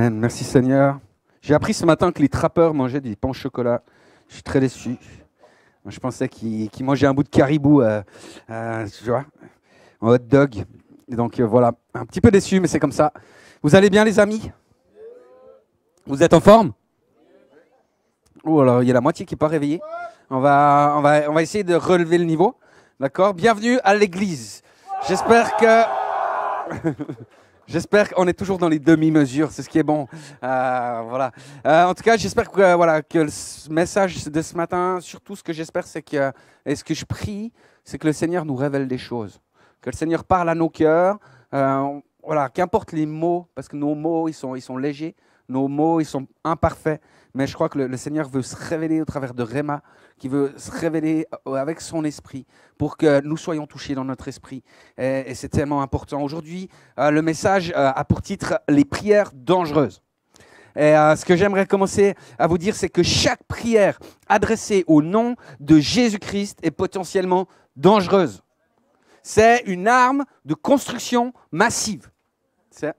Merci Seigneur. J'ai appris ce matin que les trappeurs mangeaient des pains au chocolat. Je suis très déçu. je pensais qu'ils mangeaient un bout de caribou, euh, euh, en hot dog. donc euh, voilà, un petit peu déçu, mais c'est comme ça. Vous allez bien, les amis Vous êtes en forme Oh, alors il y a la moitié qui n'est pas réveillée. On va, on, va, on va essayer de relever le niveau. D'accord Bienvenue à l'église. J'espère que. J'espère qu'on est toujours dans les demi-mesures, c'est ce qui est bon. Euh, voilà. Euh, en tout cas, j'espère que, euh, voilà, que le message de ce matin, surtout ce que j'espère, c'est que, et ce que je prie, c'est que le Seigneur nous révèle des choses. Que le Seigneur parle à nos cœurs. voilà, qu'importe les mots, parce que nos mots, ils ils sont légers nos mots, ils sont imparfaits. Mais je crois que le, Seigneur veut se révéler au travers de Réma, qui veut se révéler euh, avec son esprit pour que nous soyons touchés dans notre esprit. Et, c'est tellement important. Aujourd'hui, euh, le message euh, a pour titre Les prières dangereuses. Et ce que j'aimerais commencer à vous dire, c'est que chaque prière adressée au nom de Jésus-Christ est potentiellement dangereuse. C'est une arme de construction massive. C'est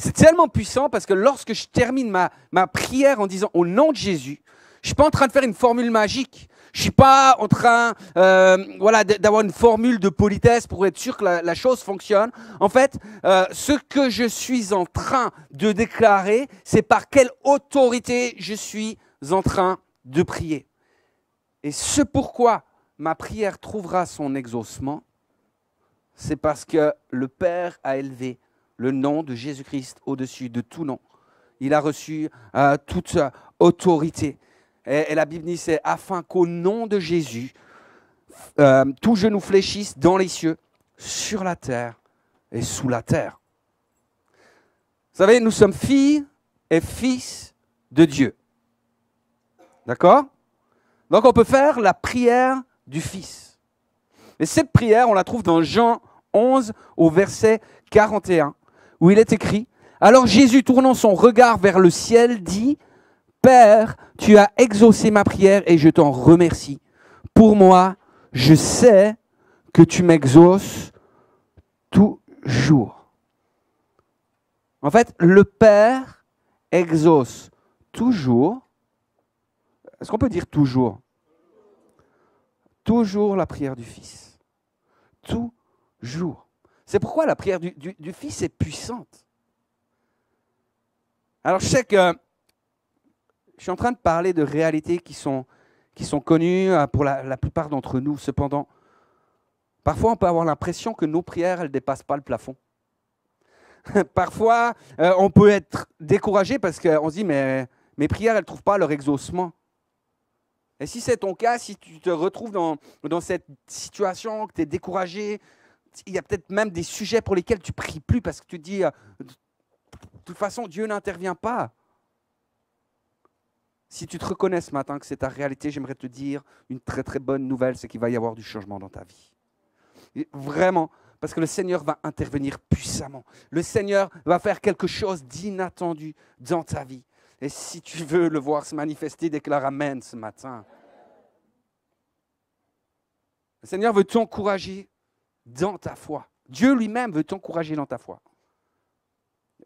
c'est tellement puissant parce que lorsque je termine ma, prière en disant au nom de Jésus, je suis pas en train de faire une formule magique. Je suis pas en train, euh, voilà, d'avoir une formule de politesse pour être sûr que la, chose fonctionne. En fait, euh, ce que je suis en train de déclarer, c'est par quelle autorité je suis en train de prier. Et ce pourquoi ma prière trouvera son exaucement, c'est parce que le Père a élevé le nom de Jésus-Christ au-dessus de tout nom. Il a reçu euh, toute autorité. Et, la Bible dit, c'est afin qu'au nom de Jésus, euh, tout genou fléchisse dans les cieux, sur la terre et sous la terre. Vous savez, nous sommes filles et fils de Dieu. D'accord Donc on peut faire la prière du Fils. Et cette prière, on la trouve dans Jean 11 au verset 41 où il est écrit, Alors Jésus tournant son regard vers le ciel dit, Père, tu as exaucé ma prière et je t'en remercie. Pour moi, je sais que tu m'exauces toujours. En fait, le Père exauce toujours. Est-ce qu'on peut dire toujours Toujours la prière du Fils. Toujours. C'est pourquoi la prière du, Fils est puissante. Alors je sais que je suis en train de parler de réalités qui sont, qui sont connues hein, pour la, plupart d'entre nous. Cependant, parfois on peut avoir l'impression que nos prières, elles ne dépassent pas le plafond. parfois, euh, on peut être découragé parce qu'on se dit, mais mes prières, elles ne trouvent pas leur exaucement. Et si c'est ton cas, si tu te retrouves dans, dans cette situation, que tu es découragé, il y a peut-être même des sujets pour lesquels tu pries plus parce que tu dis, euh, de toute façon, Dieu n'intervient pas. Si tu te reconnais ce matin que c'est ta réalité, j'aimerais te dire une très très bonne nouvelle, c'est qu'il va y avoir du changement dans ta vie. vraiment, parce que le Seigneur va intervenir puissamment. Le Seigneur va faire quelque chose d'inattendu dans ta vie. Et si tu veux le voir se manifester, déclare Amen ce matin. Le Seigneur veut t'encourager dans ta foi. Dieu lui-même veut t'encourager dans ta foi.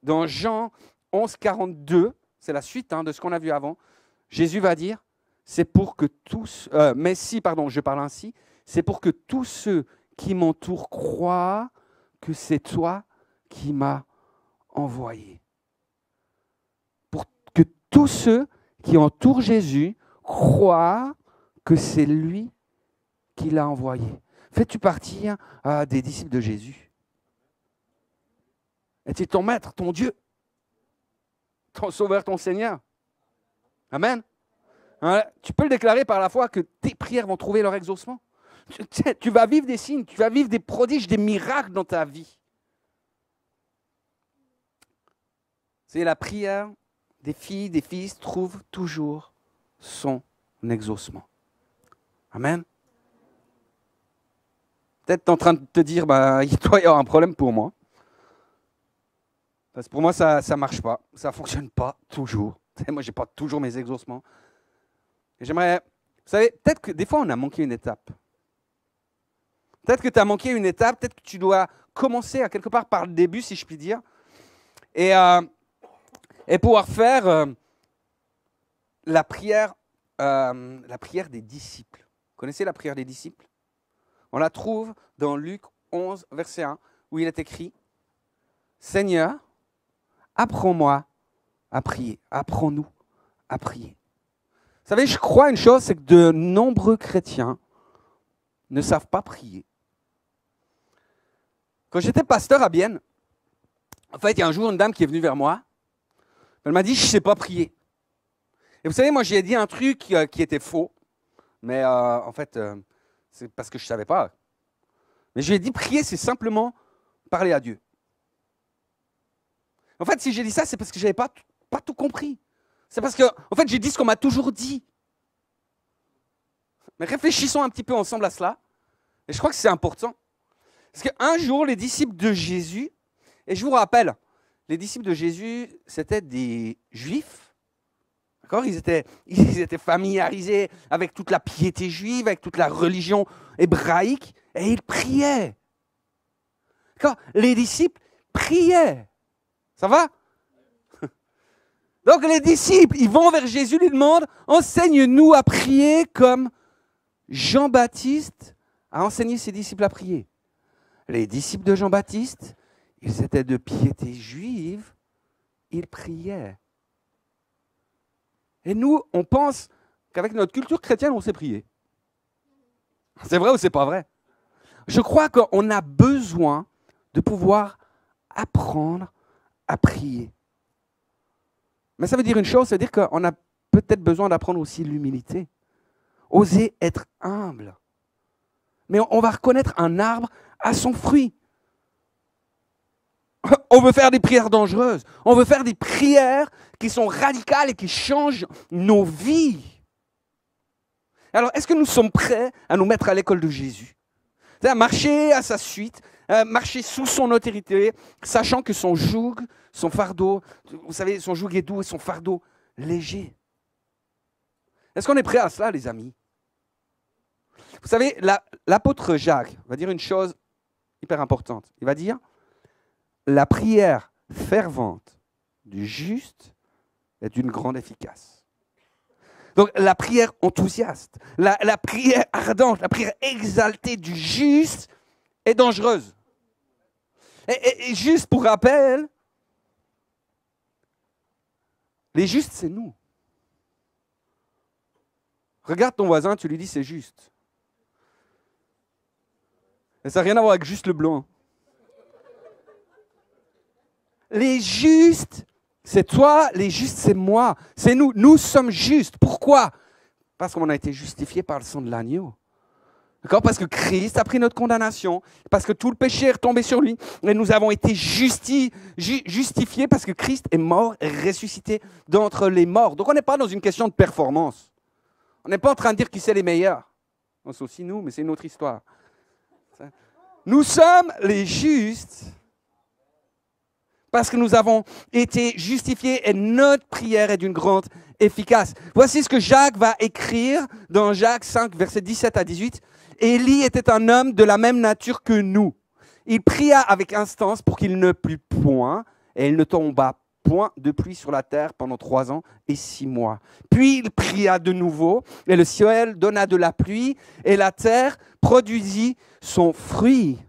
Dans Jean 11, 42, c'est la suite hein, de ce qu'on a vu avant, Jésus va dire, c'est pour que tous, euh, mais si, pardon, je parle ainsi, c'est pour que tous ceux qui m'entourent croient que c'est toi qui m'as envoyé. Pour que tous ceux qui entourent Jésus croient que c'est lui qui l'a envoyé. Fais-tu partir euh, des disciples de Jésus Est-il ton maître, ton Dieu, ton sauveur, ton Seigneur Amen. Hein, tu peux le déclarer par la foi que tes prières vont trouver leur exaucement. Tu, tu vas vivre des signes, tu vas vivre des prodiges, des miracles dans ta vie. C'est la prière des filles, des fils trouve toujours son exaucement. Amen peut-être en train de te dire, bah, il doit y avoir un problème pour moi. Parce que pour moi, ça ne marche pas. Ça ne fonctionne pas toujours. Moi, je n'ai pas toujours mes exaucements. Et j'aimerais. Vous savez, peut-être que des fois, on a manqué une étape. Peut-être que tu as manqué une étape. Peut-être que tu dois commencer à quelque part par le début, si je puis dire. Et, euh, et pouvoir faire euh, la, prière, euh, la prière des disciples. Vous connaissez la prière des disciples on la trouve dans Luc 11, verset 1, où il est écrit Seigneur, apprends-moi à prier, apprends-nous à prier. Vous savez, je crois une chose, c'est que de nombreux chrétiens ne savent pas prier. Quand j'étais pasteur à Bienne, en fait, il y a un jour une dame qui est venue vers moi. Elle m'a dit, je ne sais pas prier. Et vous savez, moi, j'ai dit un truc euh, qui était faux. Mais euh, en fait, euh, c'est parce que je ne savais pas. Mais je lui ai dit, prier, c'est simplement parler à Dieu. En fait, si j'ai dit ça, c'est parce que je n'avais pas, pas tout compris. C'est parce que, en fait, j'ai dit ce qu'on m'a toujours dit. Mais réfléchissons un petit peu ensemble à cela. Et je crois que c'est important. Parce qu'un jour, les disciples de Jésus, et je vous rappelle, les disciples de Jésus, c'était des juifs ils étaient, familiarisés avec toute la piété juive, avec toute la religion hébraïque, et ils priaient. Les disciples priaient. Ça va Donc les disciples, ils vont vers Jésus, lui demandent, enseigne-nous à prier comme Jean-Baptiste a enseigné ses disciples à prier. Les disciples de Jean-Baptiste, ils étaient de piété juive, ils priaient. Et nous, on pense qu'avec notre culture chrétienne, on sait prier. C'est vrai ou c'est pas vrai Je crois qu'on a besoin de pouvoir apprendre à prier. Mais ça veut dire une chose, ça veut dire qu'on a peut-être besoin d'apprendre aussi l'humilité. Oser être humble. Mais on va reconnaître un arbre à son fruit. On veut faire des prières dangereuses. On veut faire des prières qui sont radicales et qui changent nos vies. Alors, est-ce que nous sommes prêts à nous mettre à l'école de Jésus à marcher à sa suite, euh, marcher sous son autorité, sachant que son joug, son fardeau, vous savez, son joug est doux et son fardeau léger. Est-ce qu'on est prêt à cela, les amis Vous savez, l'apôtre Jacques va dire une chose hyper importante. Il va dire, la prière fervente du juste est d'une grande efficace. Donc la prière enthousiaste, la, prière ardente, la prière exaltée du juste est dangereuse. Et, juste pour rappel, les justes, c'est nous. Regarde ton voisin, tu lui dis c'est juste. Et ça n'a rien à voir avec juste le blanc. Les justes, c'est toi, les justes, c'est moi. C'est nous. Nous sommes justes. Pourquoi Parce qu'on a été justifiés par le sang de l'agneau. Parce que Christ a pris notre condamnation, parce que tout le péché est retombé sur lui, et nous avons été justifiés parce que Christ est mort et ressuscité d'entre les morts. Donc on n'est pas dans une question de performance. On n'est pas en train de dire qui c'est les meilleurs. On aussi nous, mais c'est une autre histoire. Nous sommes les justes parce que nous avons été justifiés et notre prière est d'une grande efficace. Voici ce que Jacques va écrire dans Jacques 5, versets 17 à 18. Élie était un homme de la même nature que nous. Il pria avec instance pour qu'il ne plût point, et il ne tomba point de pluie sur la terre pendant trois ans et six mois. Puis il pria de nouveau, et le ciel donna de la pluie, et la terre produisit son fruit. Tu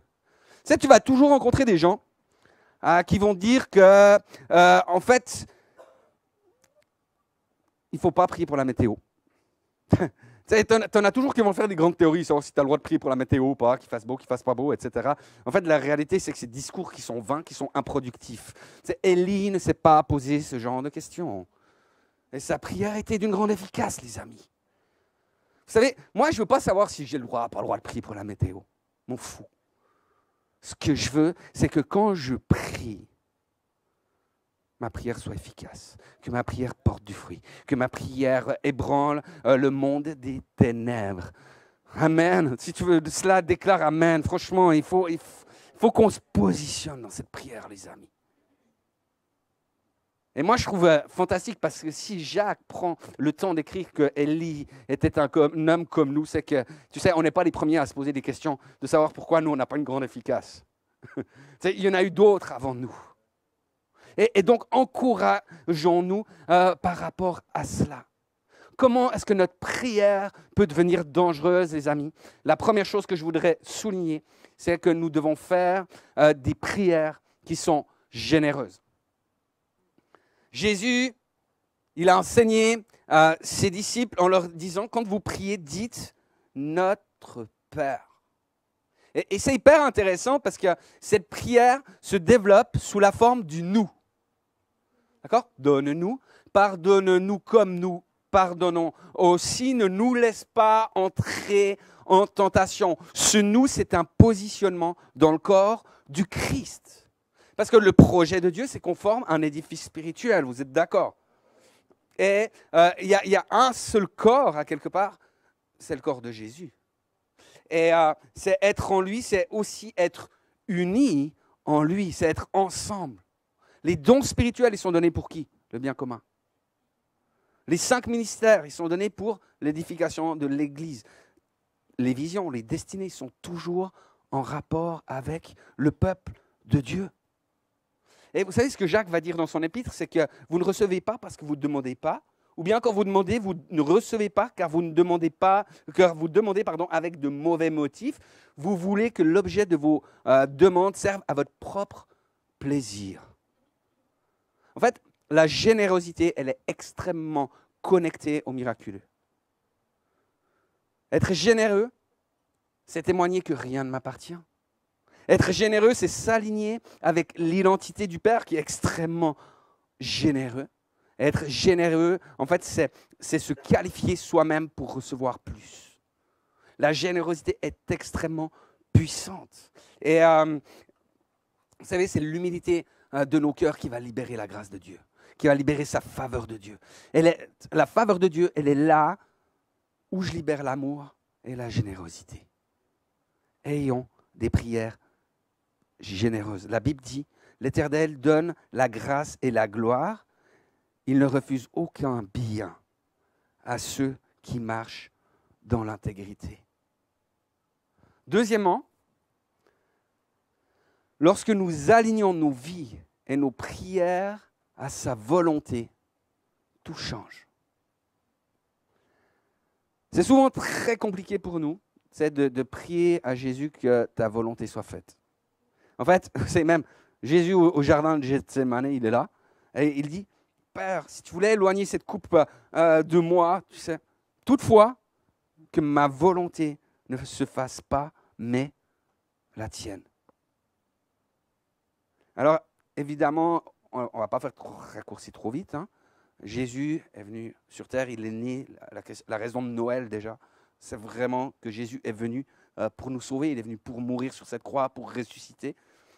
sais, tu vas toujours rencontrer des gens Hein, qui vont dire que, euh, en fait, il ne faut pas prier pour la météo. Tu en as toujours qui vont faire des grandes théories savoir si tu as le droit de prier pour la météo ou pas, qu'il fasse beau, qu'il fasse pas beau, etc. En fait, la réalité, c'est que ces discours qui sont vains, qui sont improductifs. Ellie ne s'est pas poser ce genre de questions. Et sa prière était d'une grande efficace, les amis. Vous savez, moi, je ne veux pas savoir si j'ai le droit, pas le droit de prier pour la météo. M'en fous ce que je veux, c'est que quand je prie, ma prière soit efficace, que ma prière porte du fruit, que ma prière ébranle euh, le monde des ténèbres. Amen. Si tu veux cela, déclare Amen. Franchement, il faut, il faut qu'on se positionne dans cette prière, les amis. Et moi, je trouve euh, fantastique parce que si Jacques prend le temps d'écrire que Ellie était un, homme comme nous, c'est que, tu sais, on n'est pas les premiers à se poser des questions de savoir pourquoi nous, on n'a pas une grande efficace. Il y en a eu d'autres avant nous. Et, donc, encourageons-nous euh, par rapport à cela. Comment est-ce que notre prière peut devenir dangereuse, les amis La première chose que je voudrais souligner, c'est que nous devons faire euh, des prières qui sont généreuses. Jésus, il a enseigné à euh, ses disciples en leur disant, quand vous priez, dites notre Père. Et, c'est hyper intéressant parce que cette prière se développe sous la forme du nous. D'accord Donne-nous, pardonne-nous comme nous pardonnons. Aussi, ne nous laisse pas entrer en tentation. Ce nous, c'est un positionnement dans le corps du Christ. Parce que le projet de Dieu, c'est qu'on forme un édifice spirituel, vous êtes d'accord Et euh, il y, a un seul corps, à quelque part, c'est le corps de Jésus. Et euh, c'est être en lui, c'est aussi être uni en lui, c'est être ensemble. Les dons spirituels, ils sont donnés pour qui Le bien commun. Les cinq ministères, ils sont donnés pour l'édification de l'Église. Les visions, les destinées sont toujours en rapport avec le peuple de Dieu. Et vous savez ce que Jacques va dire dans son épître, c'est que vous ne recevez pas parce que vous ne demandez pas, ou bien quand vous demandez, vous ne recevez pas car vous ne demandez pas, car vous demandez pardon, avec de mauvais motifs. Vous voulez que l'objet de vos euh, demandes serve à votre propre plaisir. En fait, la générosité, elle est extrêmement connectée au miraculeux. Être généreux, c'est témoigner que rien ne m'appartient. Être généreux, c'est s'aligner avec l'identité du Père qui est extrêmement généreux. Être généreux, en fait, c'est se qualifier soi-même pour recevoir plus. La générosité est extrêmement puissante. Et euh, vous savez, c'est l'humilité euh, de nos cœurs qui va libérer la grâce de Dieu, qui va libérer sa faveur de Dieu. Elle est, la faveur de Dieu, elle est là où je libère l'amour et la générosité. Ayons des prières généreuse. La Bible dit, l'Éternel donne la grâce et la gloire. Il ne refuse aucun bien à ceux qui marchent dans l'intégrité. Deuxièmement, lorsque nous alignons nos vies et nos prières à sa volonté, tout change. C'est souvent très compliqué pour nous, c'est de prier à Jésus que ta volonté soit faite. En fait, c'est même Jésus au, jardin de Gethsemane, il est là, et il dit, Père, si tu voulais éloigner cette coupe euh, de moi, tu sais, toutefois, que ma volonté ne se fasse pas, mais la tienne. Alors, évidemment, on ne va pas faire raccourcir raccourci trop vite. Hein. Jésus est venu sur terre, il est né, la raison de Noël déjà, c'est vraiment que Jésus est venu euh, pour nous sauver, il est venu pour mourir sur cette croix, pour ressusciter.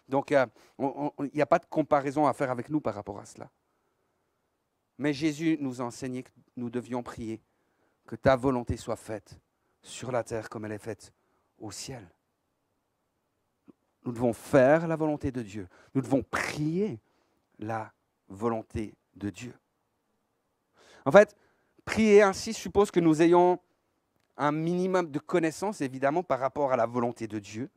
Donc euh, il n'y a pas de comparaison à faire avec nous par rapport à cela. Mais Jésus nous a enseigné que nous devions prier, que ta volonté soit faite sur la terre comme elle est faite au ciel. Nous devons faire la volonté de Dieu. Nous devons prier la volonté de Dieu. En fait, prier ainsi suppose que nous ayons un minimum de connaissances, évidemment, par rapport à la volonté de Dieu.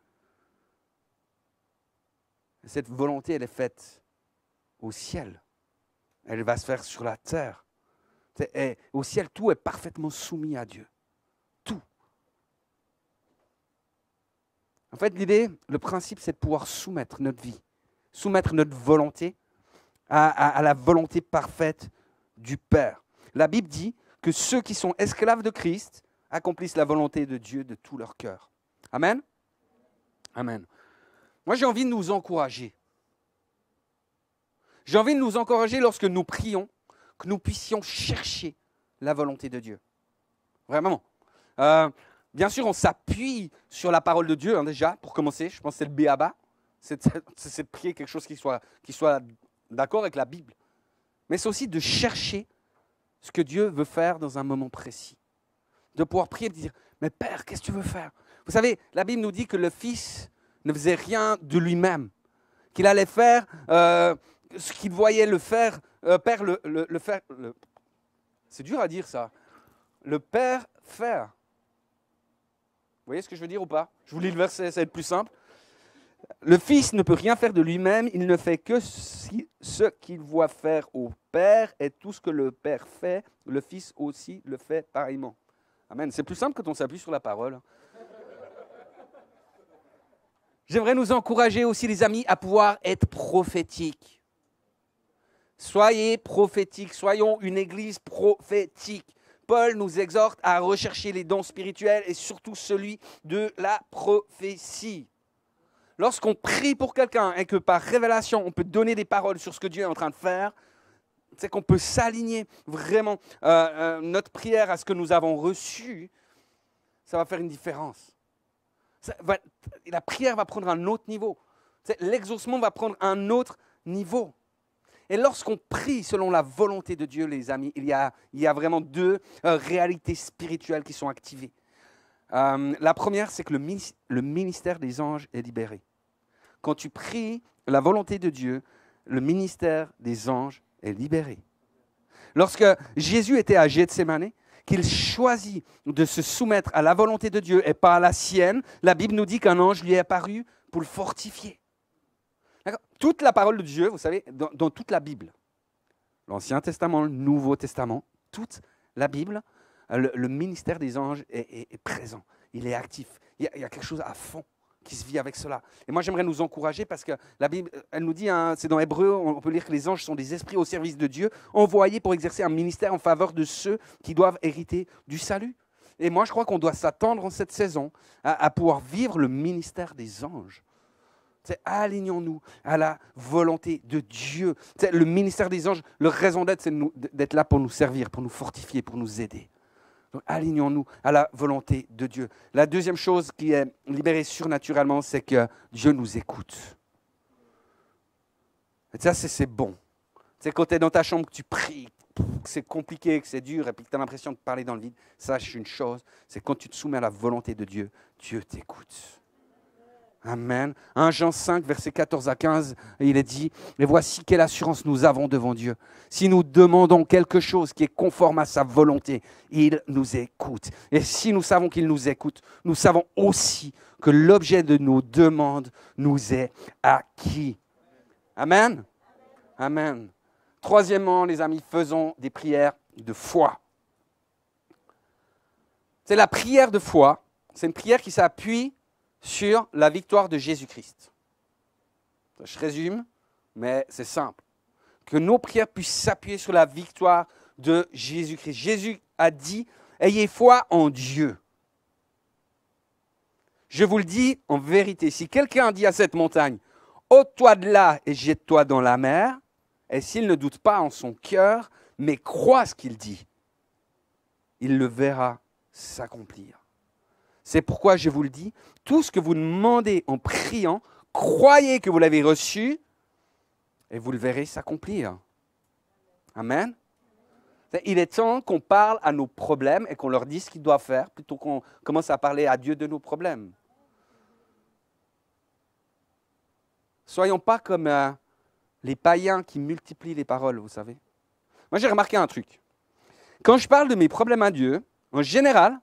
Cette volonté, elle est faite au ciel. Elle va se faire sur la terre. Et eh, au ciel, tout est parfaitement soumis à Dieu. Tout. En fait, l'idée, le principe, c'est de pouvoir soumettre notre vie, soumettre notre volonté à la volonté parfaite du Père. La Bible dit que ceux qui sont esclaves de Christ, accomplissent la volonté de Dieu de tout leur cœur. Amen Amen. Moi, j'ai envie de nous encourager. J'ai envie de nous encourager lorsque nous prions, que nous puissions chercher la volonté de Dieu. Vraiment. Euh, bien sûr, on s'appuie sur la parole de Dieu, hein, déjà, pour commencer. Je pense que c'est le béaba. C'est de prier quelque chose qui soit, qui soit d'accord avec la Bible. Mais c'est aussi de chercher ce que Dieu veut faire dans un moment précis de pouvoir prier et de dire, mais Père, qu'est-ce que tu veux faire Vous savez, la Bible nous dit que le Fils ne faisait rien de lui-même, qu'il allait faire euh, ce qu'il voyait le faire, euh, Père le, faire. C'est dur à dire ça. Le Père faire. Vous voyez ce que je veux dire ou pas Je vous lis le verset, ça va être plus simple. Le Fils ne peut rien faire de lui-même, il ne fait que ce qu'il voit faire au Père, et tout ce que le Père fait, le Fils aussi le fait pareillement. Amen. C'est plus simple quand on s'appuie sur la parole. J'aimerais nous encourager aussi, les amis, à pouvoir être prophétiques. Soyez prophétiques, soyons une église prophétique. Paul nous exhorte à rechercher les dons spirituels et surtout celui de la prophétie. Lorsqu'on prie pour quelqu'un et que par révélation on peut donner des paroles sur ce que Dieu est en train de faire, c'est qu'on peut s'aligner vraiment euh, euh, notre prière à ce que nous avons reçu, ça va faire une différence. la prière va prendre un autre niveau. L'exaucement va prendre un autre niveau. Et lorsqu'on prie selon la volonté de Dieu, les amis, il y a, il vraiment deux euh, réalités spirituelles qui sont activées. la première, c'est que le, le, ministère des anges est libéré. Quand tu pries la volonté de Dieu, le ministère des anges est libéré. Lorsque Jésus était à Gethsemane, qu'il choisit de se soumettre à la volonté de Dieu et pas à la sienne, la Bible nous dit qu'un ange lui est apparu pour le fortifier. Toute la parole de Dieu, vous savez, dans, toute la Bible, l'Ancien Testament, le Nouveau Testament, toute la Bible, le, ministère des anges est, présent, il est actif, il y a quelque chose à fond qui se vit avec cela. Et moi, j'aimerais nous encourager parce que la Bible, euh, elle nous dit, hein, c'est dans Hébreu, on peut lire que les anges sont des esprits au service de Dieu, envoyés pour exercer un ministère en faveur de ceux qui doivent hériter du salut. Et moi, je crois qu'on doit s'attendre en cette saison à, pouvoir vivre le ministère des anges. Alignons-nous à la volonté de Dieu. le ministère des anges, leur raison d'être, c'est d'être là pour nous servir, pour nous fortifier, pour nous aider. Donc alignons-nous à la volonté de Dieu. La deuxième chose qui est libérée surnaturellement, c'est que Dieu nous écoute. Et ça, c'est bon. C'est quand tu es dans ta chambre, que tu pries, que c'est compliqué, que c'est dur, et puis que tu as l'impression de parler dans le vide. Sache une chose, c'est quand tu te soumets à la volonté de Dieu, Dieu t'écoute. Amen. 1 Jean 5, versets 14 à 15, il est dit, et voici quelle assurance nous avons devant Dieu. Si nous demandons quelque chose qui est conforme à sa volonté, il nous écoute. Et si nous savons qu'il nous écoute, nous savons aussi que l'objet de nos demandes nous est acquis. Amen. Amen. Troisièmement, les amis, faisons des prières de foi. C'est la prière de foi. C'est une prière qui s'appuie sur la victoire de Jésus-Christ. Je résume, mais c'est simple. Que nos prières puissent s'appuyer sur la victoire de Jésus-Christ. Jésus a dit, ayez foi en Dieu. Je vous le dis en vérité, si quelqu'un dit à cette montagne, ôte-toi de là et jette-toi dans la mer, et s'il ne doute pas en son cœur, mais croit ce qu'il dit, il le verra s'accomplir. C'est pourquoi je vous le dis, tout ce que vous demandez en priant, croyez que vous l'avez reçu et vous le verrez s'accomplir. Amen. Il est temps qu'on parle à nos problèmes et qu'on leur dise ce qu'ils doivent faire plutôt qu'on commence à parler à Dieu de nos problèmes. Soyons pas comme euh, les païens qui multiplient les paroles, vous savez. Moi, j'ai remarqué un truc. Quand je parle de mes problèmes à Dieu, en général,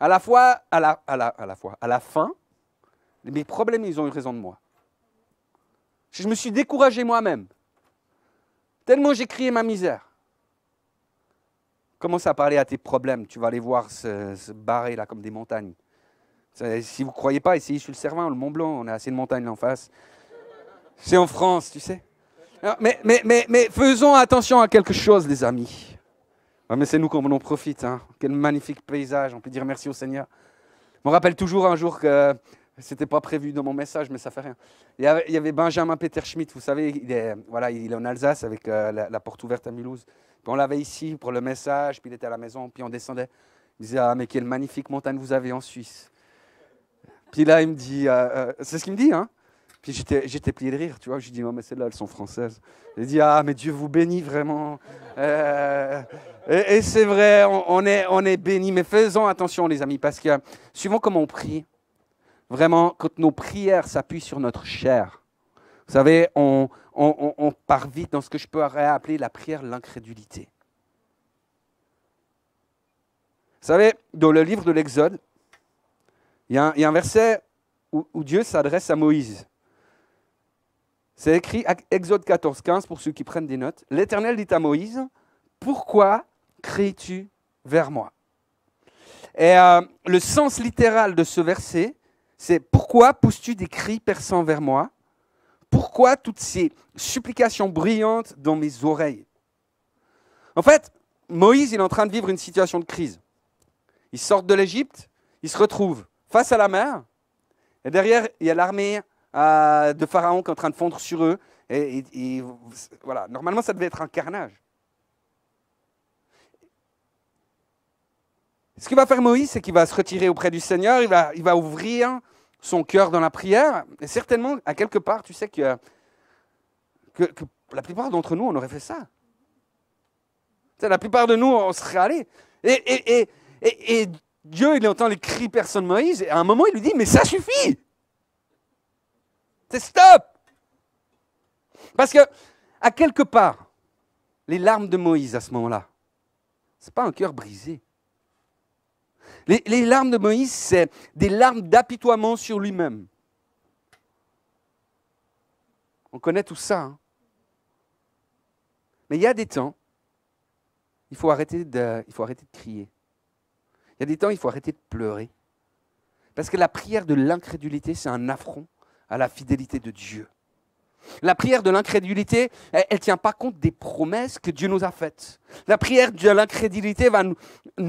à la fois, à la, à la, à la, fois, à la fin, mes problèmes, ils ont eu raison de moi. Je me suis découragé moi-même. Tellement j'ai crié ma misère. Commence à parler à tes problèmes. Tu vas les voir se, barré barrer là comme des montagnes. Si vous ne croyez pas, essayez sur le Cervin, le Mont Blanc. On a assez de montagnes là en face. C'est en France, tu sais. Mais, mais, mais faisons attention à quelque chose, les amis mais c'est nous qu'on en profite. Hein. Quel magnifique paysage. On peut dire merci au Seigneur. Je me rappelle toujours un jour que c'était pas prévu dans mon message, mais ça fait rien. Il y avait, Benjamin Peter Schmidt, vous savez, il est, voilà, il est en Alsace avec euh, la, porte ouverte à Mulhouse. on l'avait ici pour le message, puis il était à la maison, puis on descendait. Il disait Ah, mais quelle magnifique montagne vous avez en Suisse. Puis là, il me dit euh, euh, C'est ce qu'il me dit, hein puis j'étais plié de rire, tu vois. J'ai dit, non, mais celles-là, elles sont françaises. J'ai dit, ah, mais Dieu vous bénit vraiment. Euh, et, c'est vrai, on, est, on est béni. Mais faisons attention, les amis, parce que suivant comment on prie, vraiment, quand nos prières s'appuient sur notre chair, vous savez, on, on, part vite dans ce que je peux appeler la prière l'incrédulité. Vous savez, dans le livre de l'Exode, il y, a un verset où Dieu s'adresse à Moïse. C'est écrit Exode 14, 15 pour ceux qui prennent des notes. L'Éternel dit à Moïse, pourquoi cries-tu vers moi Et euh, le sens littéral de ce verset, c'est pourquoi pousses-tu des cris perçants vers moi Pourquoi toutes ces supplications brillantes dans mes oreilles En fait, Moïse, il est en train de vivre une situation de crise. Il sortent de l'Égypte, il se retrouve face à la mer, et derrière, il y a l'armée de Pharaon qui est en train de fondre sur eux. Et, voilà, normalement, ça devait être un carnage. Ce qu'il va faire Moïse, c'est qu'il va se retirer auprès du Seigneur, il va, il va ouvrir son cœur dans la prière. Et certainement, à quelque part, tu sais que, que, la plupart d'entre nous, on aurait fait ça. la plupart de nous, on serait allés. Et, Dieu, il entend les cris personne de Moïse, et à un moment, il lui dit, mais ça suffit c'est stop Parce que, à quelque part, les larmes de Moïse à ce moment-là, ce n'est pas un cœur brisé. Les, larmes de Moïse, c'est des larmes d'apitoiement sur lui-même. On connaît tout ça. Hein. Mais il y a des temps, il faut, arrêter de, il faut arrêter de crier. Il y a des temps, il faut arrêter de pleurer. Parce que la prière de l'incrédulité, c'est un affront à la fidélité de Dieu. La prière de l'incrédulité, elle ne tient pas compte des promesses que Dieu nous a faites. La prière de l'incrédulité va nous,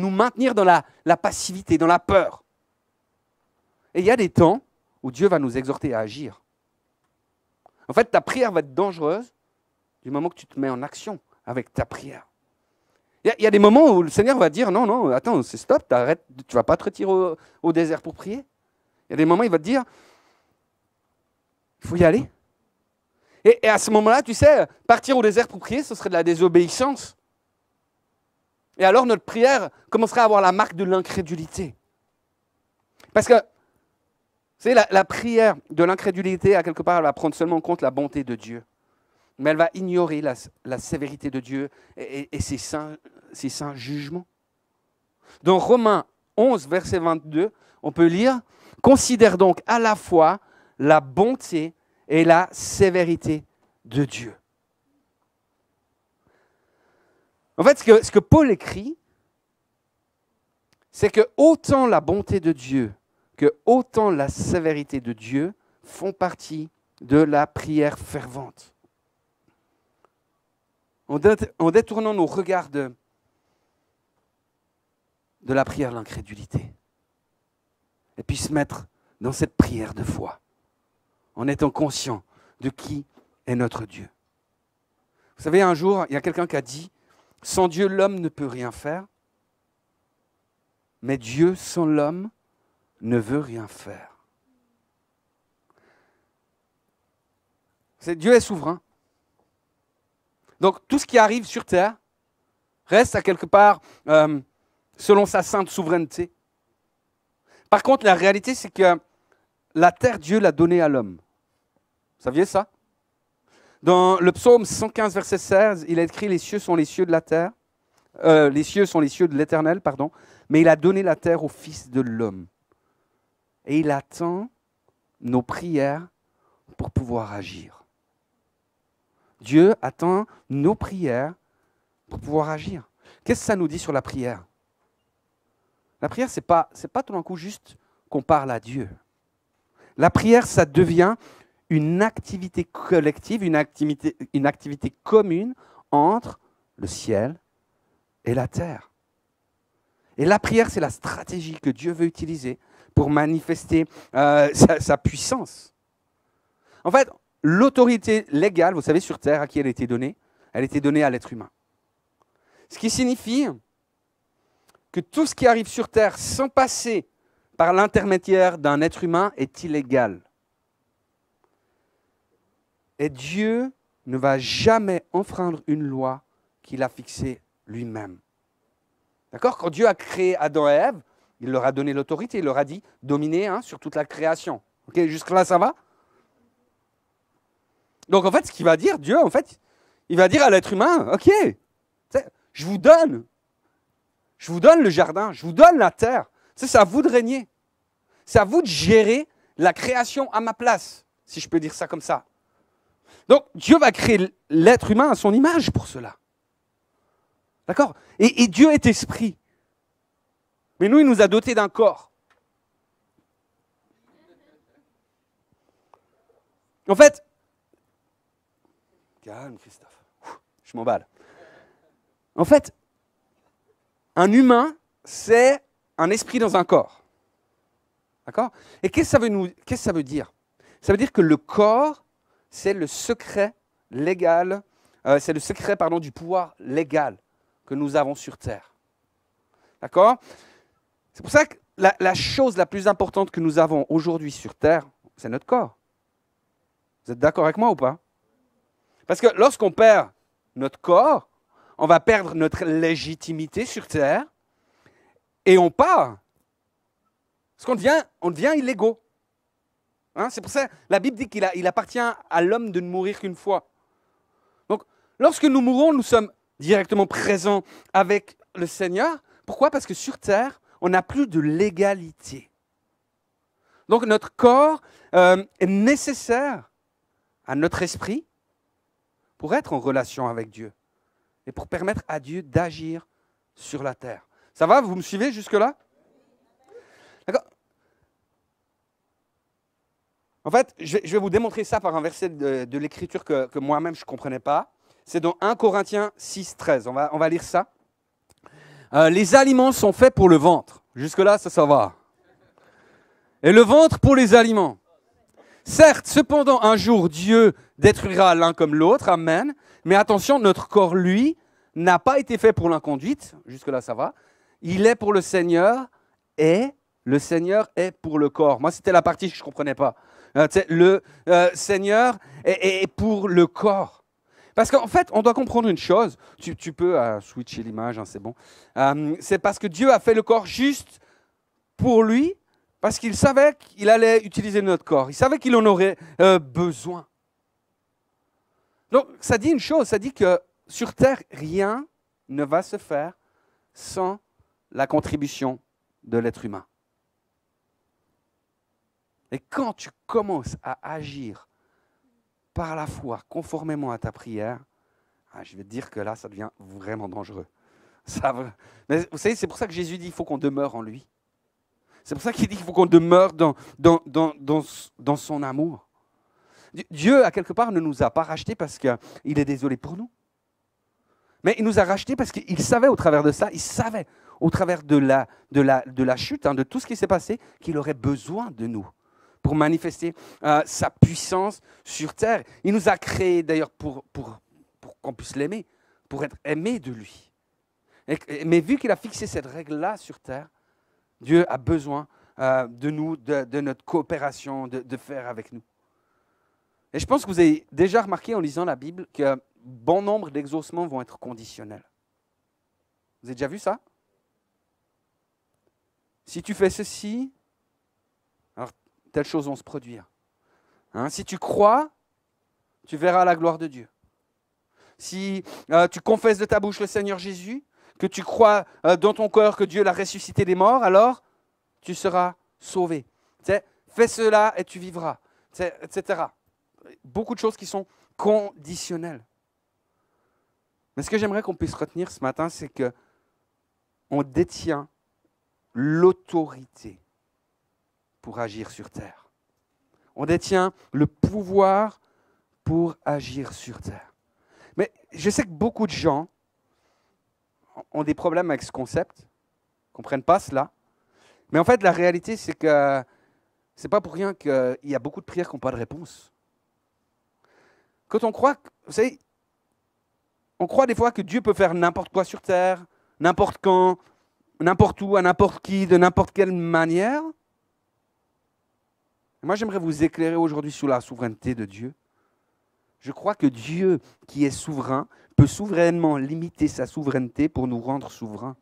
maintenir dans la, passivité, dans la peur. Et il y a des temps où Dieu va nous exhorter à agir. En fait, ta prière va être dangereuse du moment que tu te mets en action avec ta prière. Il y, a des moments où le Seigneur va dire non, non, attends, c'est stop, tu ne vas pas te retirer au, au désert pour prier. Il y a des moments où il va te dire il faut y aller. Et, à ce moment-là, tu sais, partir au désert pour prier, ce serait de la désobéissance. Et alors notre prière commencerait à avoir la marque de l'incrédulité. Parce que, c'est la, la prière de l'incrédulité, à quelque part, elle va prendre seulement en compte la bonté de Dieu mais elle va ignorer la, sévérité de Dieu et, ses, saints, ses, saints, jugements. Dans Romains 11, verset 22, on peut lire, Considère donc à la fois la bonté et la sévérité de Dieu. En fait, ce que, ce que Paul écrit, c'est que autant la bonté de Dieu que autant la sévérité de Dieu font partie de la prière fervente. En, détournant nos regards de, de la prière de l'incrédulité, et puis se mettre dans cette prière de foi en étant conscient de qui est notre Dieu. Vous savez, un jour, il y a quelqu'un qui a dit, sans Dieu, l'homme ne peut rien faire, mais Dieu, sans l'homme, ne veut rien faire. Dieu est souverain. Donc tout ce qui arrive sur terre reste à quelque part euh, selon sa sainte souveraineté. Par contre, la réalité, c'est que la terre, Dieu l'a donnée à l'homme. Vous saviez ça Dans le psaume 115, verset 16, il a écrit Les cieux sont les cieux de la terre. Euh, les cieux sont les cieux de l'éternel, pardon. Mais il a donné la terre au Fils de l'homme. Et il attend nos prières pour pouvoir agir. Dieu attend nos prières pour pouvoir agir. Qu'est-ce que ça nous dit sur la prière La prière, ce n'est pas tout d'un coup juste qu'on parle à Dieu. La prière, ça devient une activité collective, une activité, une activité commune entre le ciel et la terre. Et la prière, c'est la stratégie que Dieu veut utiliser pour manifester euh, sa, sa puissance. En fait, l'autorité légale, vous savez, sur Terre, à qui elle a été donnée Elle a été donnée à l'être humain. Ce qui signifie que tout ce qui arrive sur Terre sans passer par l'intermédiaire d'un être humain est illégal. Et Dieu ne va jamais enfreindre une loi qu'il a fixée lui-même. D'accord Quand Dieu a créé Adam et Ève, il leur a donné l'autorité, il leur a dit dominer hein, sur toute la création. Ok, jusque-là, ça va Donc en fait, ce qu'il va dire, Dieu, en fait, il va dire à l'être humain, ok, je vous donne, je vous donne le jardin, je vous donne la terre, c'est ça vous de régner. C'est à vous de gérer la création à ma place, si je peux dire ça comme ça. Donc Dieu va créer l'être humain à son image pour cela. D'accord et, Dieu est esprit. Mais nous, il nous a dotés d'un corps. En fait, calme Christophe, je m'emballe. En fait, un humain, c'est un esprit dans un corps. D'accord Et qu'est-ce que ça veut, que veut dire Ça veut dire que le corps, c'est le secret légal, euh, c'est le secret pardon, du pouvoir légal que nous avons sur Terre. D'accord C'est pour ça que la, la, chose la plus importante que nous avons aujourd'hui sur Terre, c'est notre corps. Vous êtes d'accord avec moi ou pas Parce que lorsqu'on perd notre corps, on va perdre notre légitimité sur Terre et on part parce qu'on devient, on devient illégaux. Hein, c'est pour ça la Bible dit qu'il appartient à l'homme de ne mourir qu'une fois. Donc, lorsque nous mourons, nous sommes directement présents avec le Seigneur. Pourquoi Parce que sur terre, on n'a plus de légalité. Donc, notre corps euh, est nécessaire à notre esprit pour être en relation avec Dieu et pour permettre à Dieu d'agir sur la terre. Ça va Vous me suivez jusque-là D'accord En fait, je vais vous démontrer ça par un verset de, l'Écriture que, moi-même je ne comprenais pas. C'est dans 1 Corinthiens 6, 13. On va, on va lire ça. Euh, les aliments sont faits pour le ventre. Jusque-là, ça, ça va. Et le ventre pour les aliments. Certes, cependant, un jour, Dieu détruira l'un comme l'autre. Amen. Mais attention, notre corps, lui, n'a pas été fait pour l'inconduite. Jusque-là, ça va. Il est pour le Seigneur et le Seigneur est pour le corps. Moi, c'était la partie que je ne comprenais pas. Euh, le euh, Seigneur est, pour le corps. Parce qu'en fait, on doit comprendre une chose. Tu, peux euh, switcher l'image, hein, c'est bon. c'est parce que Dieu a fait le corps juste pour lui, parce qu'il savait qu'il allait utiliser notre corps. Il savait qu'il en aurait besoin. Donc, ça dit une chose, ça dit que sur Terre, rien ne va se faire sans la contribution de l'être humain. Et quand tu commences à agir par la foi, conformément à ta prière, ah, je vais te dire que là, ça devient vraiment dangereux. vous savez, c'est pour ça que Jésus dit qu'il faut qu'on demeure en lui. C'est pour ça qu'il dit qu'il faut qu'on demeure dans, dans, dans, son amour. Dieu, à quelque part, ne nous a pas rachetés parce qu'il est désolé pour nous. Mais il nous a rachetés parce qu'il savait au travers de ça, il savait au travers de la, de de la chute, hein, de tout ce qui s'est passé, qu'il aurait besoin de nous pour manifester euh, sa puissance sur terre. Il nous a créés d'ailleurs pour, pour, qu'on puisse l'aimer, pour être aimé de lui. mais vu qu'il a fixé cette règle-là sur terre, Dieu a besoin euh, de nous, de, notre coopération, de, de, faire avec nous. Et je pense que vous avez déjà remarqué en lisant la Bible que bon nombre d'exaucements vont être conditionnels. Vous avez déjà vu ça Si tu fais ceci, telles choses vont se produire. Hein, si tu crois, tu verras la gloire de Dieu. Si euh, tu confesses de ta bouche le Seigneur Jésus, que tu crois euh, dans ton cœur que Dieu l'a ressuscité des morts, alors tu seras sauvé. fais cela et tu vivras, etc. Beaucoup de choses qui sont conditionnelles. Mais ce que j'aimerais qu'on puisse retenir ce matin, c'est que on détient l'autorité pour agir sur terre. On détient le pouvoir pour agir sur terre. Mais je sais que beaucoup de gens ont des problèmes avec ce concept, ne comprennent pas cela. Mais en fait, la réalité, c'est que ce n'est pas pour rien qu'il y a beaucoup de prières qui n'ont pas de réponse. Quand on croit, vous savez, on croit des fois que Dieu peut faire n'importe quoi sur terre, n'importe quand, n'importe où, à n'importe qui, de n'importe quelle manière. Moi, j'aimerais vous éclairer aujourd'hui sur la souveraineté de Dieu. Je crois que Dieu, qui est souverain, peut souverainement limiter sa souveraineté pour nous rendre souverains.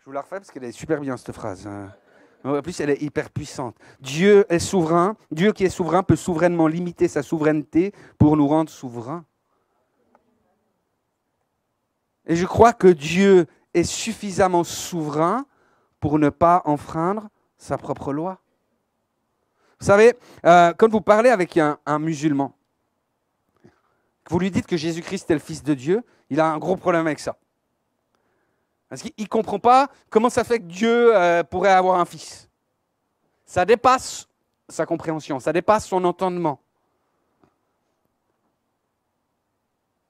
Je vous la refais parce qu'elle est super bien, cette phrase. Hein. En plus, elle est hyper puissante. Dieu est souverain. Dieu qui est souverain peut souverainement limiter sa souveraineté pour nous rendre souverains. Et je crois que Dieu est suffisamment souverain pour ne pas enfreindre sa propre loi. Vous savez, euh, quand vous parlez avec un, musulman, vous lui dites que Jésus-Christ est le Fils de Dieu, il a un gros problème avec ça. Parce qu'il ne comprend pas comment ça fait que Dieu euh, pourrait avoir un fils. Ça dépasse sa compréhension, ça dépasse son entendement.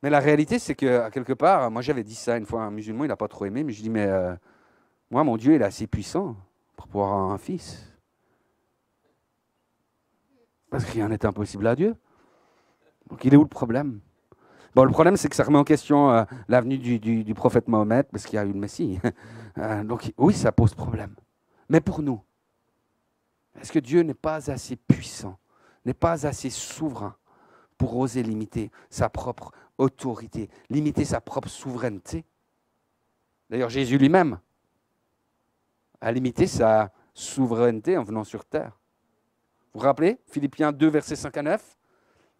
Mais la réalité, c'est que, à quelque part, moi j'avais dit ça une fois à un musulman, il n'a pas trop aimé, mais je dis, mais euh, moi, mon Dieu, il est assez puissant pour pouvoir avoir un fils. Parce que rien n'est impossible à Dieu. Donc il est où le problème Bon, le problème, c'est que ça remet en question euh, l'avenue du, prophète Mahomet, parce qu'il y a eu le Messie. Euh, donc oui, ça pose problème. Mais pour nous, est-ce que Dieu n'est pas assez puissant, n'est pas assez souverain pour oser limiter sa propre autorité, limiter sa propre souveraineté D'ailleurs, Jésus lui-même a limité sa souveraineté en venant sur terre. Vous vous rappelez Philippiens 2, verset 5 à 9.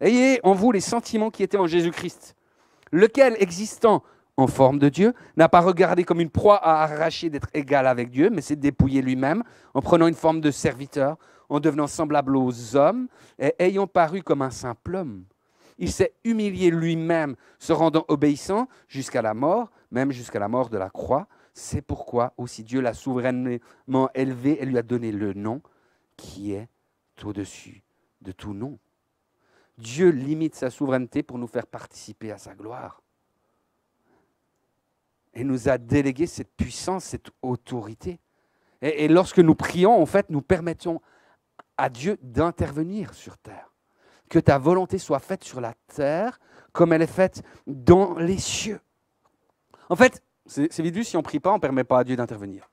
Ayez en vous les sentiments qui étaient en Jésus-Christ, lequel, existant en forme de Dieu, n'a pas regardé comme une proie à arracher d'être égal avec Dieu, mais s'est dépouillé lui-même en prenant une forme de serviteur, en devenant semblable aux hommes et ayant paru comme un simple homme. Il s'est humilié lui-même, se rendant obéissant jusqu'à la mort, même jusqu'à la mort de la croix. C'est pourquoi aussi Dieu l'a souverainement élevé et lui a donné le nom qui est au-dessus de tout nom. Dieu limite sa souveraineté pour nous faire participer à sa gloire. Et nous a délégué cette puissance, cette autorité. Et, lorsque nous prions, en fait, nous permettons à Dieu d'intervenir sur terre. Que ta volonté soit faite sur la terre comme elle est faite dans les cieux. En fait, c'est vite si on ne prie pas, on ne permet pas à Dieu d'intervenir.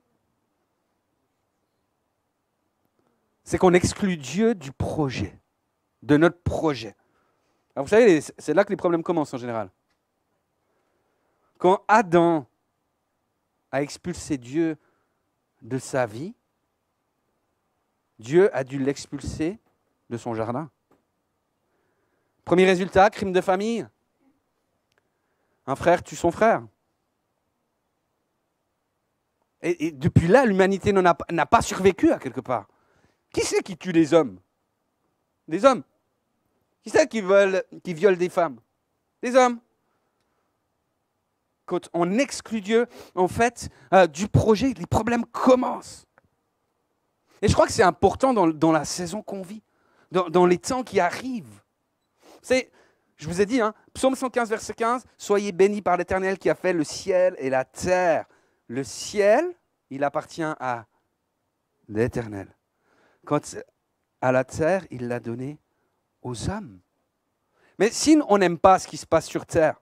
c'est qu'on exclut Dieu du projet, de notre projet. vous savez, c'est là que les problèmes commencent en général. Quand Adam a expulsé Dieu de sa vie, Dieu a dû l'expulser de son jardin. Premier résultat, crime de famille. Un frère tue son frère. Et, et depuis là, l'humanité n'a pas survécu à quelque part. Qui c'est qui tue les hommes Des hommes. Qui c'est qui, qui viole des femmes Des hommes. Quand on exclut Dieu, en fait, euh, du projet, les problèmes commencent. Et je crois que c'est important dans, la saison qu'on vit, dans, les temps qui arrivent. C'est, je vous ai dit, hein, psaume 115, verset 15, Soyez bénis par l'Éternel qui a fait le ciel et la terre. Le ciel, il appartient à l'Éternel quand à la terre, il l'a donné aux hommes. Mais si on n'aime pas ce qui se passe sur terre,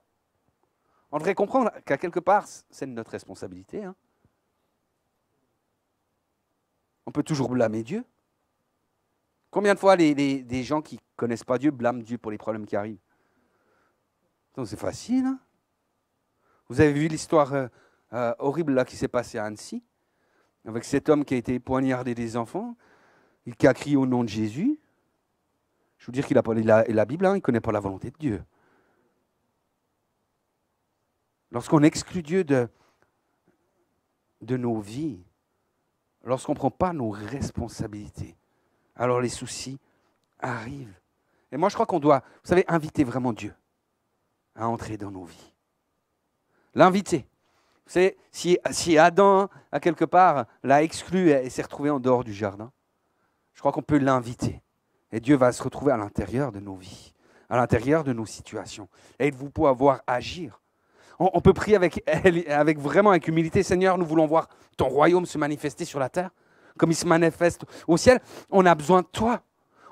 on devrait comprendre qu'à quelque part, c'est notre responsabilité. Hein. On peut toujours blâmer Dieu. Combien de fois les, des gens qui ne connaissent pas Dieu blâment Dieu pour les problèmes qui arrivent c'est facile. Hein. Vous avez vu l'histoire euh, euh, horrible qui s'est passée à Annecy, avec cet homme qui a été poignardé des enfants il qui a crié au nom de Jésus, je veux dire qu'il a pas la, la Bible, hein, il ne connaît pas la volonté de Dieu. Lorsqu'on exclut Dieu de, de nos vies, lorsqu'on ne prend pas nos responsabilités, alors les soucis arrivent. Et moi, je crois qu'on doit, vous savez, inviter vraiment Dieu à entrer dans nos vies. L'inviter. Vous savez, si, si Adam, hein, à quelque part, l'a exclu et s'est retrouvé en dehors du jardin, je crois qu'on peut l'inviter. Et Dieu va se retrouver à l'intérieur de nos vies, à l'intérieur de nos situations. Et il vous avoir agir. On, peut prier avec, avec vraiment avec humilité, Seigneur, nous voulons voir ton royaume se manifester sur la terre, comme il se manifeste au ciel. On a besoin de toi.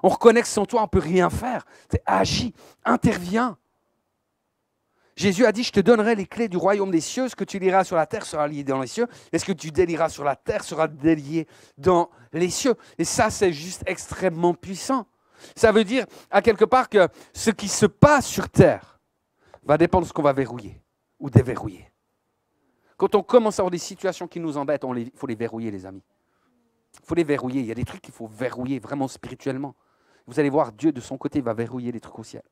On reconnaît que sans toi, on ne peut rien faire. Agis, interviens. Jésus a dit, je te donnerai les clés du royaume des cieux, ce que tu liras sur la terre sera lié dans les cieux, et ce que tu délieras sur la terre sera délié dans les cieux. Et ça, c'est juste extrêmement puissant. Ça veut dire, à quelque part, que ce qui se passe sur terre va dépendre de ce qu'on va verrouiller ou déverrouiller. Quand on commence à avoir des situations qui nous embêtent, il faut les verrouiller, les amis. Il faut les verrouiller. Il y a des trucs qu'il faut verrouiller vraiment spirituellement. Vous allez voir, Dieu, de son côté, va verrouiller les trucs au ciel.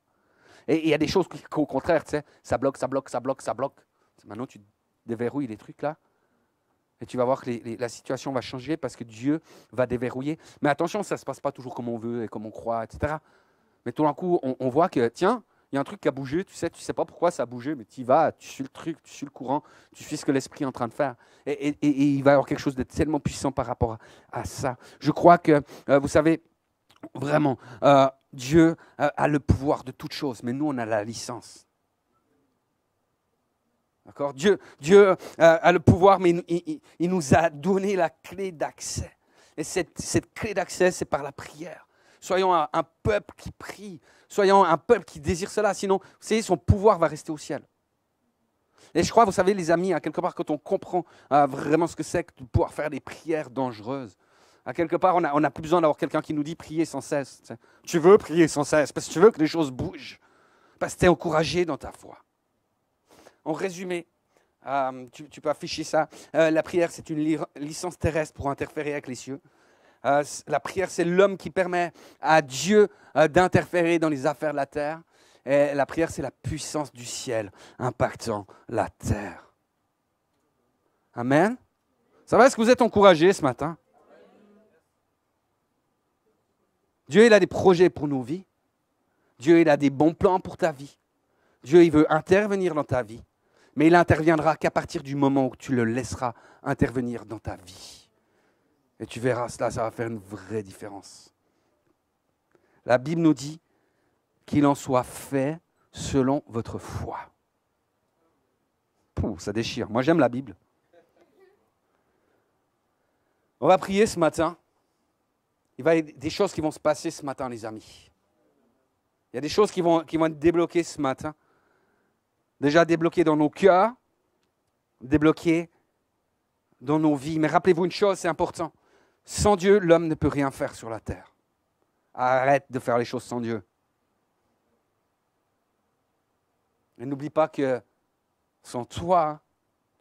Et il y a des choses qu'au contraire, tu sais, ça bloque, ça bloque, ça bloque, ça bloque. Maintenant, tu déverrouilles les trucs là. Et tu vas voir que la situation va changer parce que Dieu va déverrouiller. Mais attention, ça ne se passe pas toujours comme on veut et comme on croit, etc. Mais tout d'un coup, on, voit que, tiens, il y a un truc qui a bougé, tu sais, tu sais pas pourquoi ça a bougé, mais tu y vas, tu suis le truc, tu suis le courant, tu suis ce que l'esprit est en train de faire. Et, il va y avoir quelque chose d'être tellement puissant par rapport à, ça. Je crois que, euh, vous savez, vraiment, euh, Dieu euh, a le pouvoir de toutes choses, mais nous, on a la licence. D'accord Dieu, Dieu euh, a le pouvoir, mais il, nous a donné la clé d'accès. Et cette, clé d'accès, c'est par la prière. Soyons un, peuple qui prie. Soyons un peuple qui désire cela. Sinon, vous savez, son pouvoir va rester au ciel. Et je crois, vous savez, les amis, à hein, quelque part, quand on comprend euh, vraiment ce que c'est de pouvoir faire des prières dangereuses, à quelque part, on n'a plus besoin d'avoir quelqu'un qui nous dit prier sans cesse. Tu veux prier sans cesse parce que tu veux que les choses bougent, parce que tu es encouragé dans ta foi. En résumé, euh, tu, peux afficher ça. Euh, la prière, c'est une licence terrestre pour interférer avec les cieux. Euh, la prière, c'est l'homme qui permet à Dieu d'interférer dans les affaires de la terre. Et la prière, c'est la puissance du ciel impactant la terre. Amen. Ça va, est-ce que vous êtes encouragé ce matin Dieu, il a des projets pour nos vies. Dieu, il a des bons plans pour ta vie. Dieu, il veut intervenir dans ta vie. Mais il interviendra qu'à partir du moment où tu le laisseras intervenir dans ta vie. Et tu verras cela, ça va faire une vraie différence. La Bible nous dit qu'il en soit fait selon votre foi. Pouh, ça déchire. Moi, j'aime la Bible. On va prier ce matin il va y avoir des choses qui vont se passer ce matin, les amis. Il y a des choses qui vont, qui vont être débloquées ce matin. Déjà débloquées dans nos cœurs, débloquées dans nos vies. Mais rappelez-vous une chose, c'est important. Sans Dieu, l'homme ne peut rien faire sur la terre. Arrête de faire les choses sans Dieu. Et n'oublie pas que sans toi,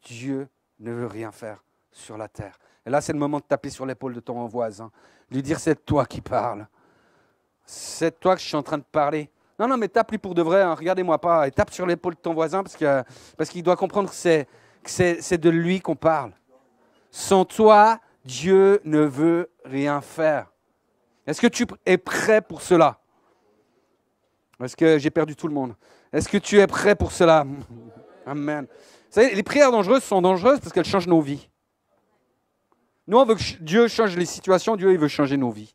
Dieu ne veut rien faire sur la terre. Et là, c'est le moment de taper sur l'épaule de ton voisin lui dire c'est toi qui parles. C'est toi que je suis en train de parler. Non, non, mais tape-lui pour de vrai, hein. regardez-moi pas, et tape sur l'épaule de ton voisin parce qu'il parce doit comprendre que c'est de lui qu'on parle. Sans toi, Dieu ne veut rien faire. Est-ce que tu es prêt pour cela Est-ce que j'ai perdu tout le monde Est-ce que tu es prêt pour cela Amen. les prières dangereuses sont dangereuses parce qu'elles changent nos vies. Nous, on veut que Dieu change les situations, Dieu, il veut changer nos vies.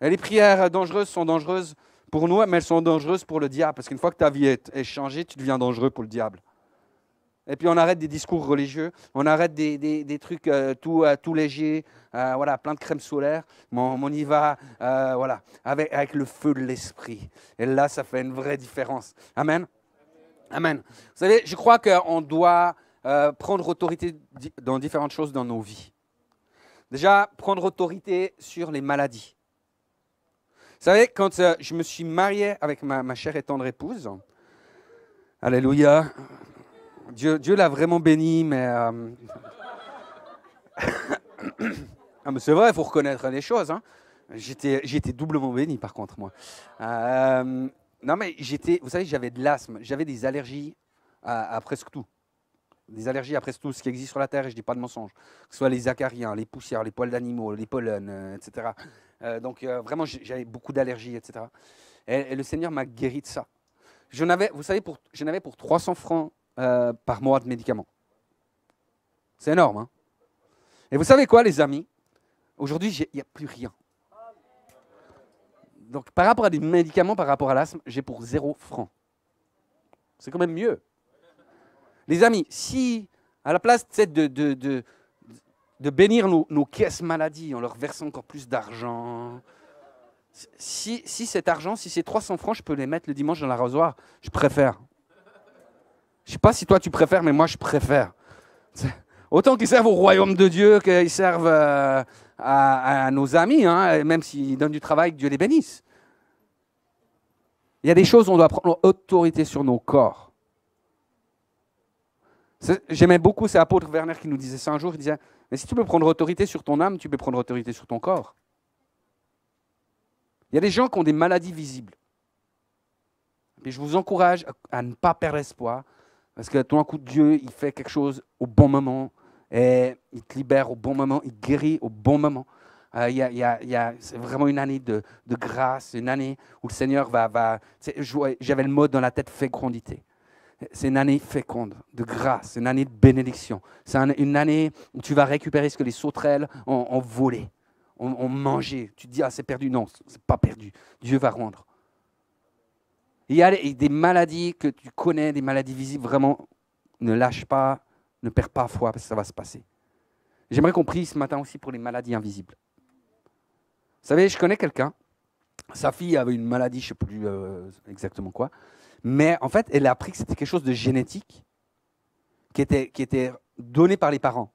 Et les prières dangereuses sont dangereuses pour nous, mais elles sont dangereuses pour le diable, parce qu'une fois que ta vie est changée, tu deviens dangereux pour le diable. Et puis on arrête des discours religieux, on arrête des, trucs euh, tout, euh, tout légers, euh, voilà, plein de crème solaire, mais on, y va voilà, avec, avec le feu de l'esprit. Et là, ça fait une vraie différence. Amen. Amen. Vous savez, je crois qu'on doit prendre autorité dans différentes choses dans nos vies. Déjà, prendre autorité sur les maladies. Vous savez, quand euh, je me suis marié avec ma, chère et tendre épouse, Alléluia, Dieu, Dieu l'a vraiment béni, euh, ah, mais... c'est vrai, il faut reconnaître les choses. Hein. J'étais doublement béni, par contre, moi. Euh, non, mais j'étais, vous savez, j'avais de l'asthme, j'avais des allergies à presque tout des allergies après tout ce qui existe sur la Terre, et je dis pas de mensonges. que ce soit les acariens, les poussières, les poils d'animaux, les pollens, euh, etc. Euh, donc euh, vraiment, j'avais beaucoup d'allergies, etc. Et, le Seigneur m'a guéri de ça. Je n'avais, vous savez, pour, je n'avais pour 300 francs par mois de médicaments. C'est énorme. Hein. et vous savez quoi, les amis Aujourd'hui, il n'y a plus rien. Donc par rapport à des médicaments, par rapport à l'asthme, j'ai pour zéro francs. C'est quand même mieux. Les amis, si à la place de, de, de, bénir nos, caisses maladies en leur versant encore plus d'argent, si, cet argent, si ces 300 francs, je peux les mettre le dimanche dans l'arrosoir, je préfère. Je ne sais pas si toi tu préfères, mais moi je préfère. Autant qu'ils servent au royaume de Dieu, qu'ils servent euh, à, nos amis, hein, même s'ils donnent du travail, Dieu les bénisse. Il y a des choses, on doit prendre autorité sur nos corps. J'aimais beaucoup, cet l'apôtre Werner qui nous disait ça un jour, il disait, mais si tu peux prendre autorité sur ton âme, tu peux prendre autorité sur ton corps. Il y a des gens qui ont des maladies visibles. mais je vous encourage à ne pas perdre espoir, parce que tout un coup, Dieu, il fait quelque chose au bon moment, et il te libère au bon moment, il guérit au bon moment. Euh, il c'est vraiment une année de, grâce, une année où le Seigneur va... J'avais le mot dans la tête fécondité. C'est une année féconde de grâce, une année de bénédiction. C'est une année où tu vas récupérer ce que les sauterelles ont, volé, ont, mangé. Tu te dis, ah, c'est perdu. Non, c'est pas perdu. Dieu va rendre. Il y a des maladies que tu connais, des maladies visibles, vraiment, ne lâche pas, ne perds pas foi, parce que ça va se passer. J'aimerais qu'on prie ce matin aussi pour les maladies invisibles. Vous savez, je connais quelqu'un, sa fille avait une maladie, je ne sais plus euh, exactement quoi, mais en fait, elle a appris que c'était quelque chose de génétique qui était, qui était donné par les parents.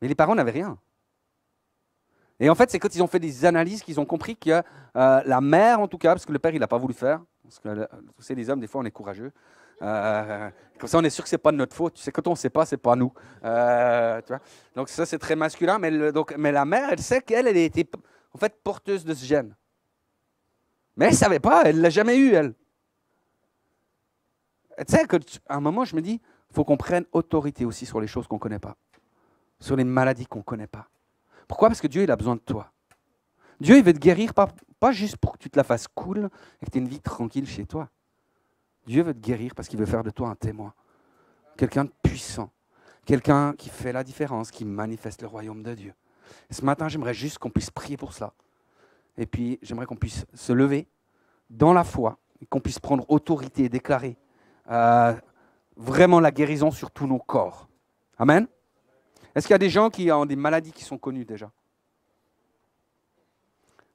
Mais les parents n'avaient rien. Et en fait, c'est quand ils ont fait des analyses qu'ils ont compris que euh, la mère, en tout cas, parce que le père, il n'a pas voulu faire, parce que euh, tu sais, les hommes, des fois, on est courageux. Euh, comme ça, on est sûr que c'est pas de notre faute. Tu sais, quand on ne sait pas, c'est pas nous. donc ça, c'est très masculin. Mais, donc, mais la mère, elle sait qu'elle, elle a été en fait porteuse de ce gène. Mais elle ne savait pas, elle ne l'a jamais eu, elle. Tu sais, à un moment, je me dis, il faut qu'on prenne autorité aussi sur les choses qu'on ne connaît pas, sur les maladies qu'on ne connaît pas. Pourquoi Parce que Dieu, il a besoin de toi. Dieu, il veut te guérir, pas, pas juste pour que tu te la fasses cool et que tu aies une vie tranquille chez toi. Dieu veut te guérir parce qu'il veut faire de toi un témoin, quelqu'un de puissant, quelqu'un qui fait la différence, qui manifeste le royaume de Dieu. ce matin, j'aimerais juste qu'on puisse prier pour cela. Et puis, j'aimerais qu'on puisse se lever dans la foi, qu'on puisse prendre autorité et déclarer euh, vraiment la guérison sur tous nos corps. Amen. Est-ce qu'il y a des gens qui ont des maladies qui sont connues déjà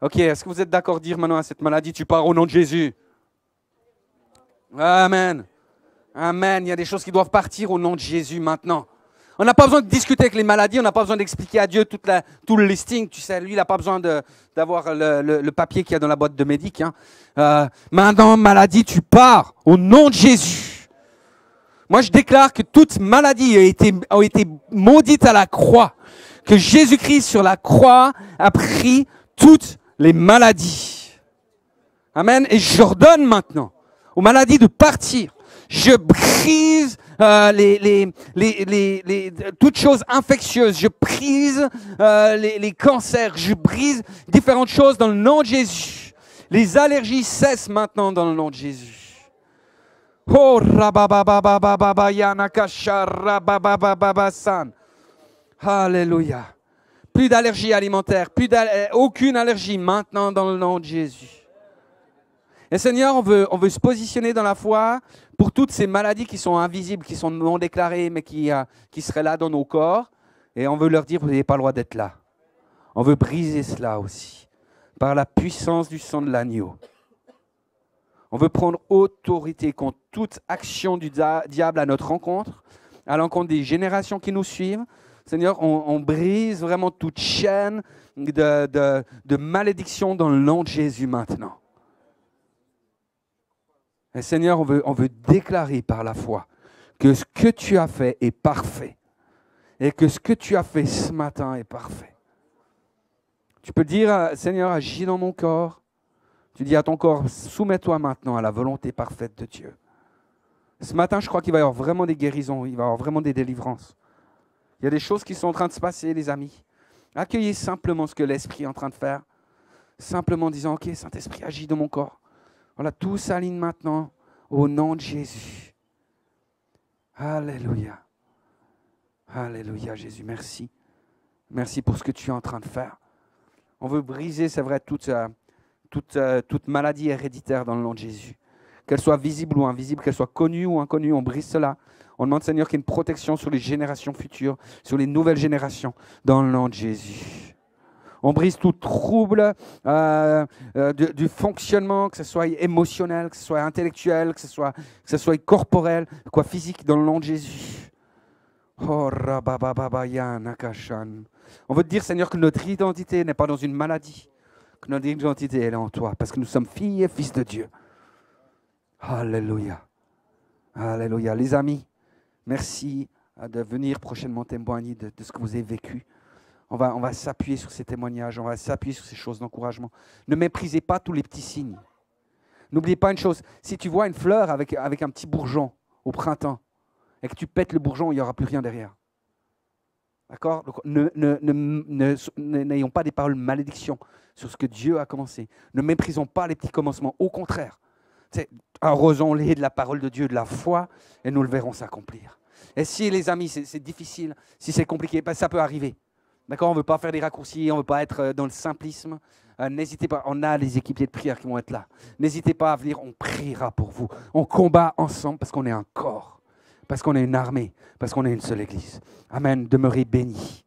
Ok, est-ce que vous êtes d'accord dire maintenant à cette maladie, tu pars au nom de Jésus Amen. Amen. Il y a des choses qui doivent partir au nom de Jésus maintenant. On n'a pas besoin de discuter avec les maladies, on n'a pas besoin d'expliquer à Dieu toute la, tout le listing. Tu sais, lui, il n'a pas besoin d'avoir le, papier qu'il y a dans la boîte de médic. Hein. Euh, maintenant, maladie, tu pars au nom de Jésus. Moi, je déclare que toute maladie a été, a été maudite à la croix. Que Jésus-Christ sur la croix a pris toutes les maladies. Amen. Et j'ordonne maintenant aux maladies de partir. Je brise euh, les, les, toutes choses infectieuses. Je brise euh, les, cancers. Je brise différentes choses dans le nom de Jésus. Les allergies cessent maintenant dans le nom de Jésus. Oh, Alléluia. Plus d'allergies alimentaires, plus euh, aucune allergie maintenant dans le nom de Jésus. Et Seigneur, on veut, on veut se positionner dans la foi pour toutes ces maladies qui sont invisibles, qui sont non déclarées, mais qui, euh, qui seraient là dans nos corps. Et on veut leur dire, vous n'avez pas le droit d'être là. On veut briser cela aussi, par la puissance du sang de l'agneau. On veut prendre autorité contre toute action du diable à notre rencontre, à l'encontre des générations qui nous suivent. Seigneur, on, brise vraiment toute chaîne de, de malédiction dans le nom de Jésus maintenant. Seigneur, on veut, on veut déclarer par la foi que ce que tu as fait est parfait. Et que ce que tu as fait ce matin est parfait. Tu peux dire, euh, Seigneur, agis dans mon corps. Tu dis à ton corps, soumets-toi maintenant à la volonté parfaite de Dieu. Ce matin, je crois qu'il va y avoir vraiment des guérisons, il va y avoir vraiment des délivrances. Il y a des choses qui sont en train de se passer, les amis. Accueillez simplement ce que l'Esprit est en train de faire. Simplement en disant, OK, Saint-Esprit, agis dans mon corps. Voilà, tout s'aligne maintenant au nom de Jésus. Alléluia. Alléluia, Jésus, merci. Merci pour ce que tu es en train de faire. On veut briser, c'est vrai, toute, euh, toute, euh, toute maladie héréditaire dans le nom de Jésus. Qu'elle soit visible ou invisible, qu'elle soit connue ou inconnue, on brise cela. On demande, Seigneur, qu'il y ait une protection sur les générations futures, sur les nouvelles générations, dans le nom de Jésus. On brise tout trouble euh, euh, du, fonctionnement, que ce soit émotionnel, que ce soit intellectuel, que ce soit, que ce soit corporel, quoi physique, dans le nom de Jésus. Oh, on veut dire, Seigneur, que notre identité n'est pas dans une maladie, que notre identité, est en toi, parce que nous sommes filles et fils de Dieu. Alléluia. Alléluia. Les amis, merci de venir prochainement témoigner de ce que vous avez vécu. On va, on va s'appuyer sur ces témoignages, on va s'appuyer sur ces choses d'encouragement. Ne méprisez pas tous les petits signes. N'oubliez pas une chose, si tu vois une fleur avec, avec un petit bourgeon au printemps et que tu pètes le bourgeon, il n'y aura plus rien derrière. D'accord N'ayons pas des paroles malédiction sur ce que Dieu a commencé. Ne méprisons pas les petits commencements. Au contraire, arrosons-les de la parole de Dieu, de la foi, et nous le verrons s'accomplir. Et si, les amis, c'est difficile, si c'est compliqué, ben, ça peut arriver. D'accord On ne veut pas faire des raccourcis, on ne veut pas être euh, dans le simplisme. Euh, n'hésitez pas, on a les équipiers de prière qui vont être là. N'hésitez pas à venir, on priera pour vous. On combat ensemble parce qu'on est un corps, parce qu'on est une armée, parce qu'on est une seule église. Amen. Demeurez bénis.